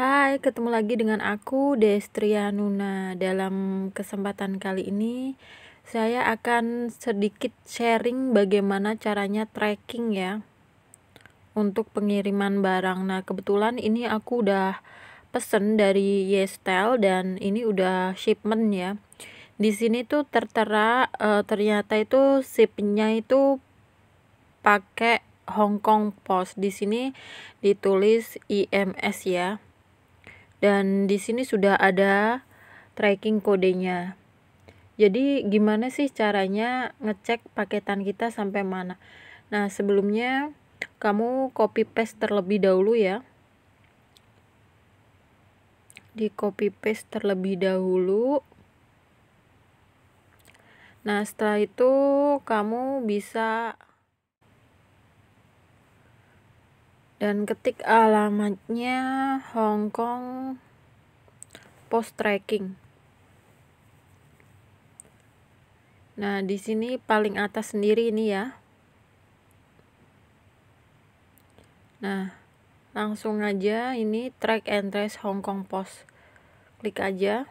Hai, ketemu lagi dengan aku Destria Nuna. Dalam kesempatan kali ini saya akan sedikit sharing bagaimana caranya tracking ya untuk pengiriman barang. Nah, kebetulan ini aku udah pesen dari Yestel dan ini udah shipment ya. Di sini tuh tertera e, ternyata itu shipnya itu pakai Hong Kong Post. Di sini ditulis IMS ya dan di sini sudah ada tracking kodenya jadi gimana sih caranya ngecek paketan kita sampai mana nah sebelumnya kamu copy paste terlebih dahulu ya di copy paste terlebih dahulu nah setelah itu kamu bisa dan ketik alamatnya Hong Kong Post Tracking. Nah, di sini paling atas sendiri ini ya. Nah, langsung aja ini track and trace Hong Kong Post. Klik aja.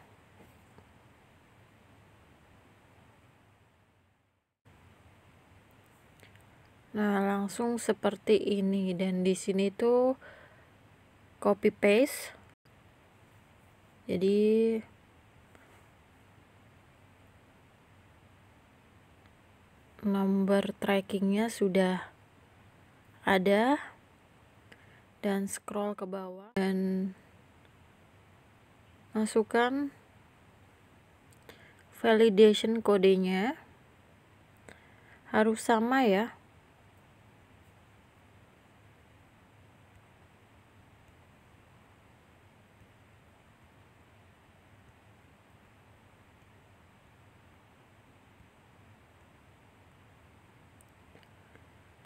Nah, langsung seperti ini dan di sini tuh copy paste. Jadi nomor trackingnya sudah ada dan scroll ke bawah dan masukkan validation kodenya harus sama ya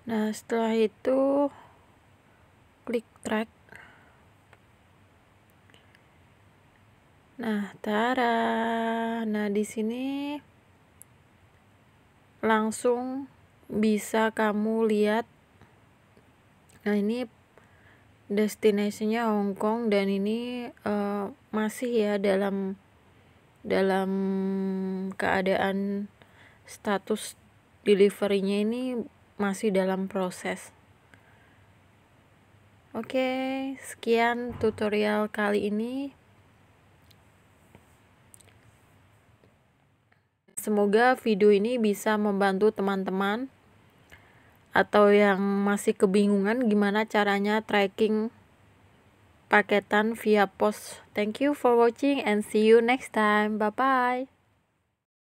nah setelah itu klik track nah tara nah di sini langsung bisa kamu lihat nah ini destinasinya Hong Kong dan ini uh, masih ya dalam dalam keadaan status deliverynya ini masih dalam proses. Oke, sekian tutorial kali ini. Semoga video ini bisa membantu teman-teman atau yang masih kebingungan gimana caranya tracking paketan via pos. Thank you for watching and see you next time. Bye bye.